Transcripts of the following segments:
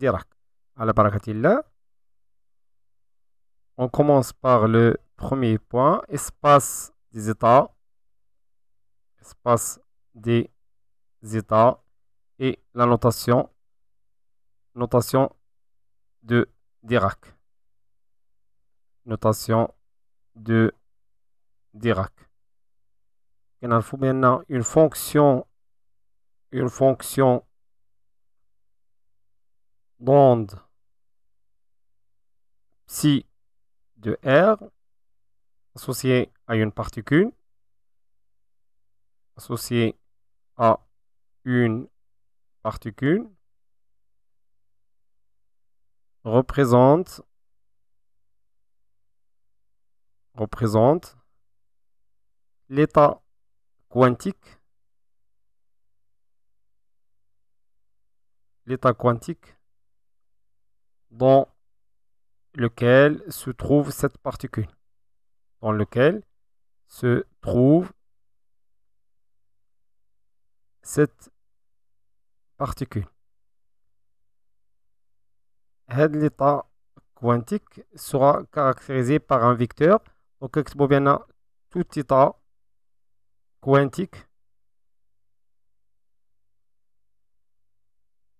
Dirac. À la On commence par le premier point, espace des États. Espace des États et la notation, notation de Dirac. Notation de Dirac. Il faut maintenant une fonction, une fonction d'onde psi de R associé à une particule associée à une particule représente représente l'état quantique l'état quantique dans lequel se trouve cette particule, dans lequel se trouve cette particule. et l'état quantique sera caractérisé par un vecteur. Donc, bien tout état quantique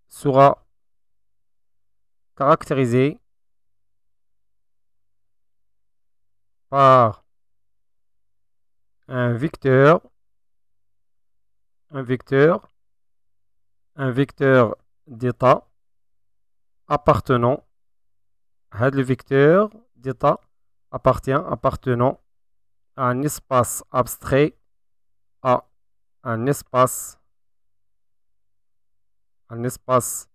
sera caractérisé par un vecteur, un vecteur, un vecteur d'état appartenant à le vecteur d'état appartient appartenant à un espace abstrait à un espace un espace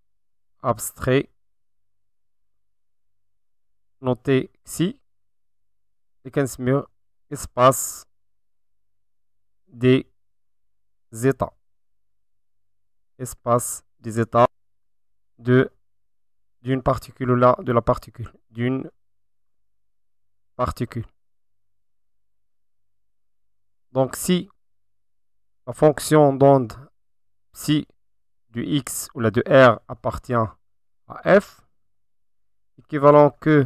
abstrait Notez ici les 15 espace des états. Espace des états de d'une particule là, de la particule, d'une particule. Donc si la fonction d'onde psi du x ou la de r appartient à f, équivalent que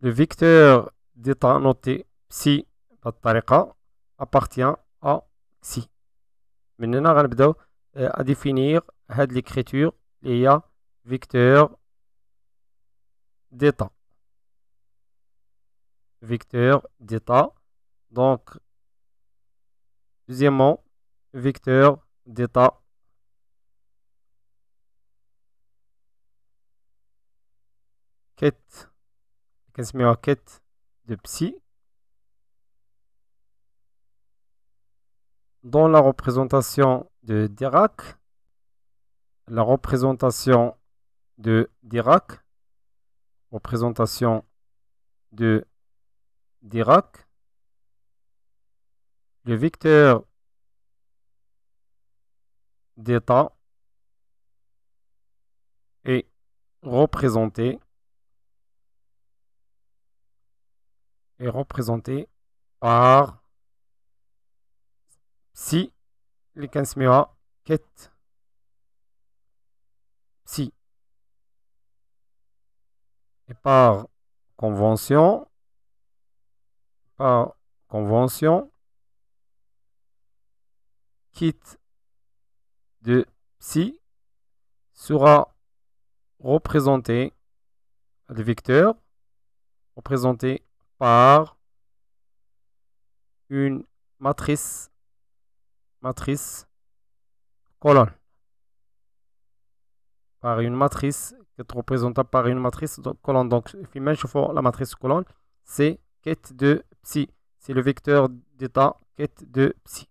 le vecteur d'état noté psi appartient à Psi. Maintenant, on va à euh, définir l'écriture l'écriture y a vecteur d'état. Vecteur d'état. Donc deuxièmement vecteur d'état quête de Psy, dans la représentation de Dirac, la représentation de Dirac, représentation de Dirac, le vecteur d'état est représenté est représenté par Psi, les 15 méa, Ket, Psi. Et par convention, par convention, quitte de Psi sera représenté, le vecteur représenté par une matrice matrice colonne par une matrice qui est représentable par une matrice colonne donc si je fais la matrice colonne c'est quête de psi c'est le vecteur d'état quête de psi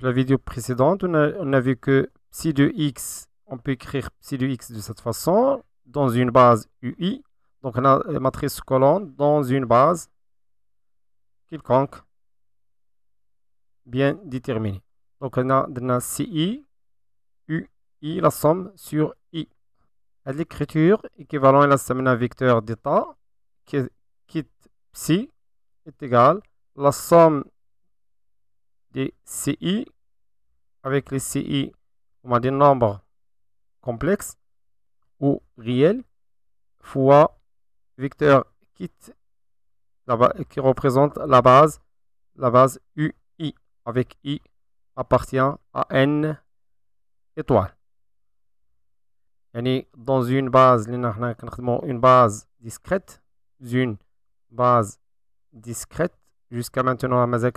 la vidéo précédente on a, on a, vu que psi de x on peut écrire psi de x de cette façon dans une base ui donc on a une matrice colonne dans une base quelconque bien déterminée. Donc on a, CI, UI, la somme sur I. l'écriture, équivalente à la somme d'un vecteur d'état, qui est psi, est égal à la somme des CI avec les CI, on a des nombres complexes ou réels, fois vecteur kit qui représente la base, la base UI avec I appartient à N étoile. est dans une base nous avons une base discrète une base discrète jusqu'à maintenant la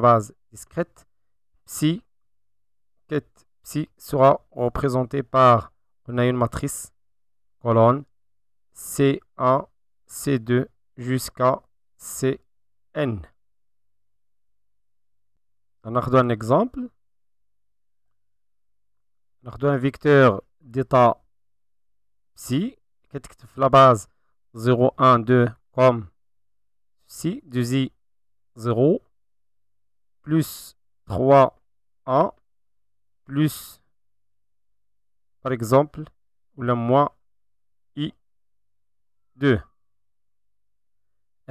base discrète psi qui sera représentée par on a une matrice colonne C1 C2 jusqu'à Cn. On a un exemple. On a un vecteur d'état psi qui est la base 0, 1, 2 comme psi, 2i 0 plus 3 1 plus par exemple ou la moins i 2.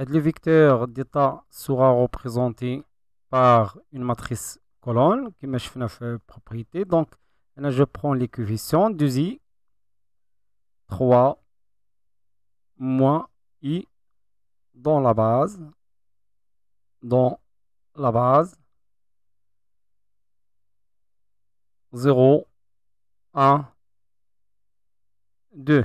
Le vecteur d'état sera représenté par une matrice colonne qui fait une propriété. Donc, je prends les coefficients 2i, 3, moins i dans la base, dans la base, 0, 1, 2.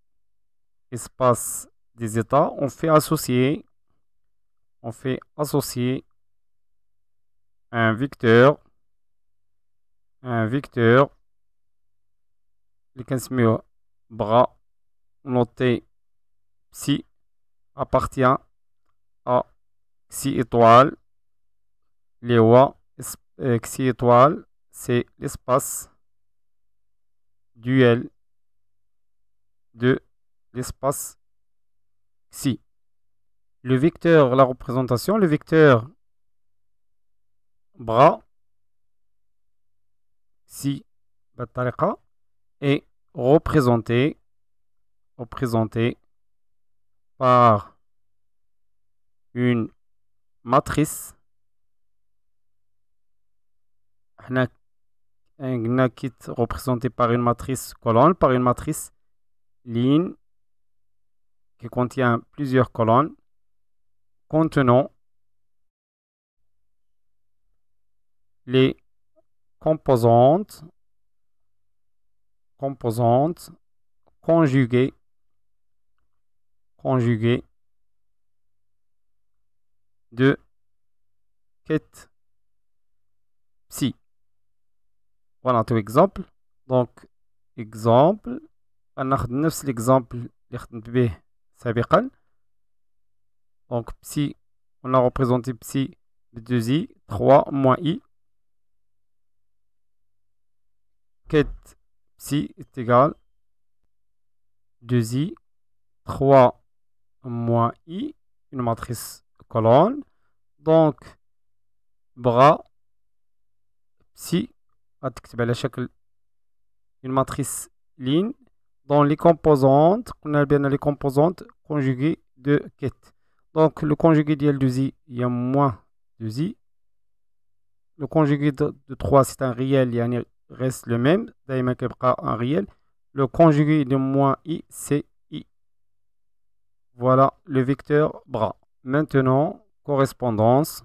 espace des états, on fait associer, on fait associer un vecteur, un vecteur, les 15 bras noté si appartient à xi étoile, les wa euh, xi étoile, c'est l'espace duel de l'espace si Le vecteur, la représentation, le vecteur bras si batalqa est représenté représenté par une matrice un représenté par une matrice colonne par une matrice ligne qui contient plusieurs colonnes contenant les composantes, composantes conjuguées, conjuguées de quête psi Voilà tout exemple. Donc exemple, on a l'exemple l'exemple donc psi on a représenté psi de 2i 3 moins i Quête psi est égal 2i 3 moins i une matrice colonne donc bras psi à la une matrice ligne les composantes on a bien les composantes conjuguées de quête donc le conjugué l de i il y a moins 2 i le conjugué de, 3 c'est un réel il reste le même d'ailleurs un réel le conjugué de moins i c'est i voilà le vecteur bras maintenant correspondance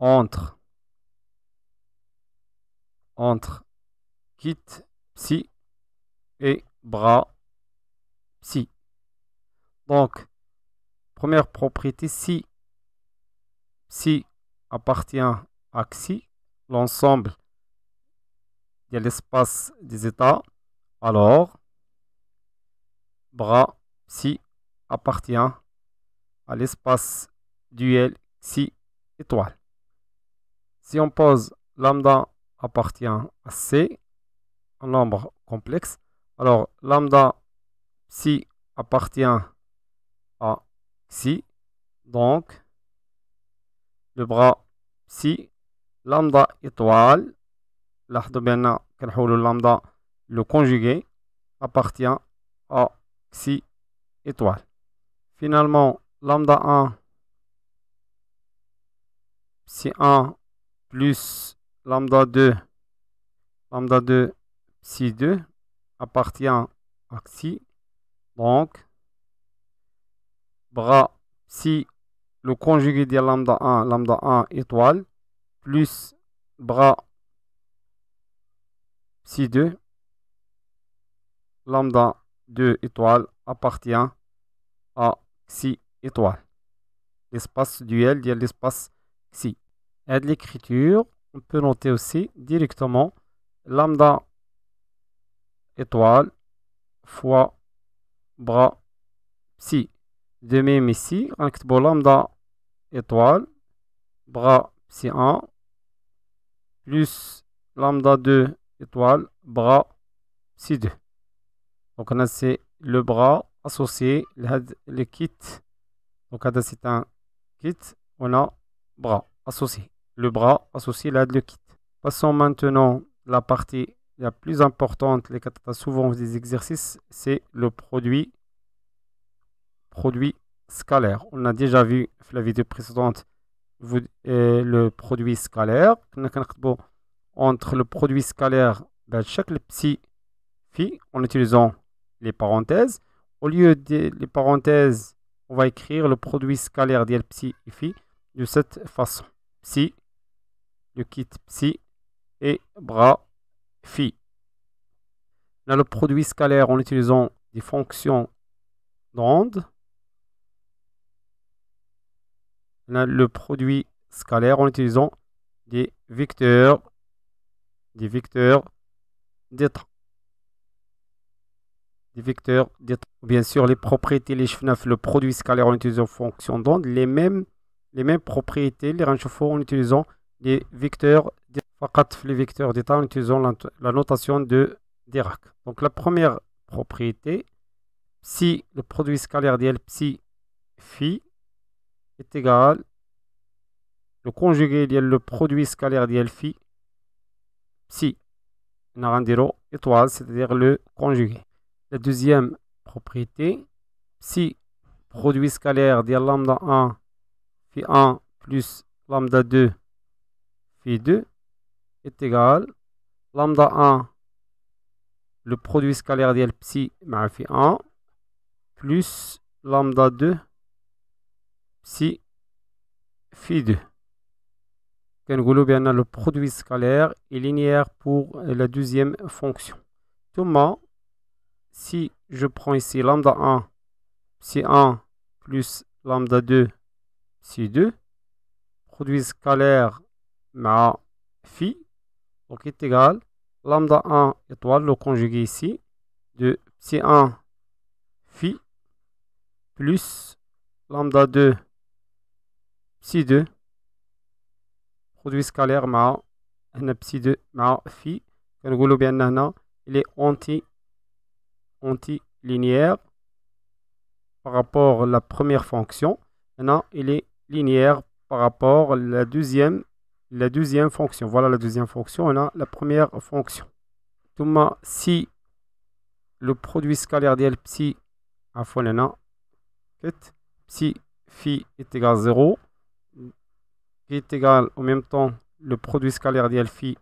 entre entre Kit, Psi et bras, Psi. Donc, première propriété, si psi appartient à xi, l'ensemble de l'espace des états, alors bras psi appartient à l'espace duel xi étoile. Si on pose lambda appartient à C, nombre complexe. Alors, lambda psi appartient à psi. Donc, le bras psi, lambda étoile, lambda, le conjugué, appartient à psi étoile. Finalement, lambda 1, psi 1 plus lambda 2, lambda 2 si 2 appartient à Xi. Donc, bras Psi, le conjugué de lambda 1, lambda 1 étoile, plus bras Psi 2, lambda 2 étoile appartient à Xi étoile. L'espace duel de l'espace Xi. Et de l'écriture, on peut noter aussi directement lambda étoile fois bras psi de même ici a lambda étoile bras psi 1 plus lambda 2 étoile bras psi 2 donc a c'est le bras associé le kit donc là c'est un kit on a bras associé le bras associé là le kit passons maintenant la partie la plus importante, les souvent des exercices, c'est le produit, produit scalaire. On a déjà vu la vidéo précédente vous, le produit scalaire. Entre le produit scalaire, ben, chaque psi phi en utilisant les parenthèses. Au lieu des parenthèses, on va écrire le produit scalaire d'L psi et phi de cette façon. Psi, le kit psi et bras phi. On a le produit scalaire en utilisant des fonctions d'onde. On a le produit scalaire en utilisant des vecteurs, des vecteurs des vecteurs Bien sûr, les propriétés, les neufs, le produit scalaire en utilisant fonctions d'onde, les mêmes, les mêmes propriétés, les en utilisant des vecteurs les vecteurs d'état en utilisant la notation de Dirac. Donc la première propriété, si le produit scalaire de psi phi est égal le conjugué de le produit scalaire de phi psi narandiro étoile, c'est-à-dire le conjugué. La deuxième propriété, psi produit scalaire de lambda 1 phi 1 plus lambda 2 phi 2 est égal lambda 1 le produit scalaire de psi phi 1 plus lambda 2 psi phi 2 le produit scalaire est linéaire pour la deuxième fonction monde si je prends ici lambda 1 psi 1 plus lambda 2 psi 2 produit scalaire ma phi donc est égal lambda 1 étoile, le conjugué ici, de psi 1 phi plus lambda 2 psi 2 produit scalaire ma psi 2 ma phi Il est il linéaire anti anti linéaire par rapport à la première fonction Maintenant, il est linéaire par rapport à la deuxième la deuxième fonction. Voilà la deuxième fonction. On a la première fonction. Donc, si le produit scalaire d'L psi à fois l'ana, psi phi est égal à 0, qui est égal en même temps le produit scalaire d'L phi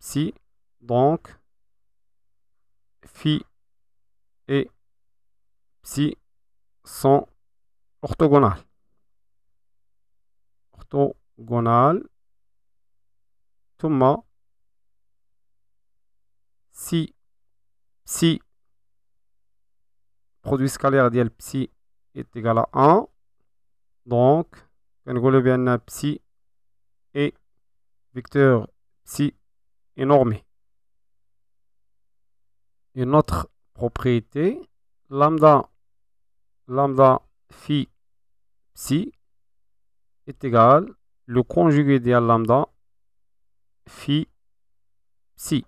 psi. Donc, phi et psi sont orthogonales. Orthogonales si si produit scalaire de psi est égal à 1 donc كنقولوا bien, psi et vecteur psi est normé une autre propriété lambda lambda phi psi est égal le conjugué de lambda Phi, psi.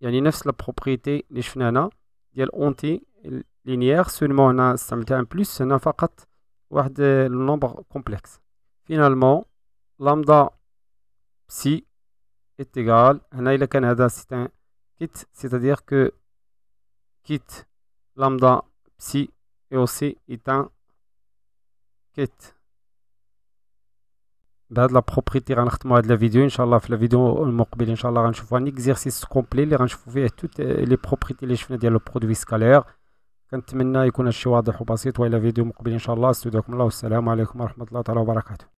Il y a propriété, propriétés qui sont linéaire seulement on a un plus, on a un nombre complexe. Finalement, lambda psi est égal à la Canada, c'est un kit, c'est-à-dire que kit lambda psi est aussi un kit. بهاد لا بروبريتي غنختموا هاد لا فيديو ان شاء الله في لا فيديو المقبل ان شاء الله غنشوفوا ان اكزيرسيس كومبلي اللي غنشوفوا فيه توت لي بروبريتي اللي شفنا ديال لو برودوي سكالير كنتمنى يكون هادشي واضح وبسيط والى فيديو مقبل ان شاء الله استودعكم الله والسلام عليكم ورحمه الله تعالى وبركاته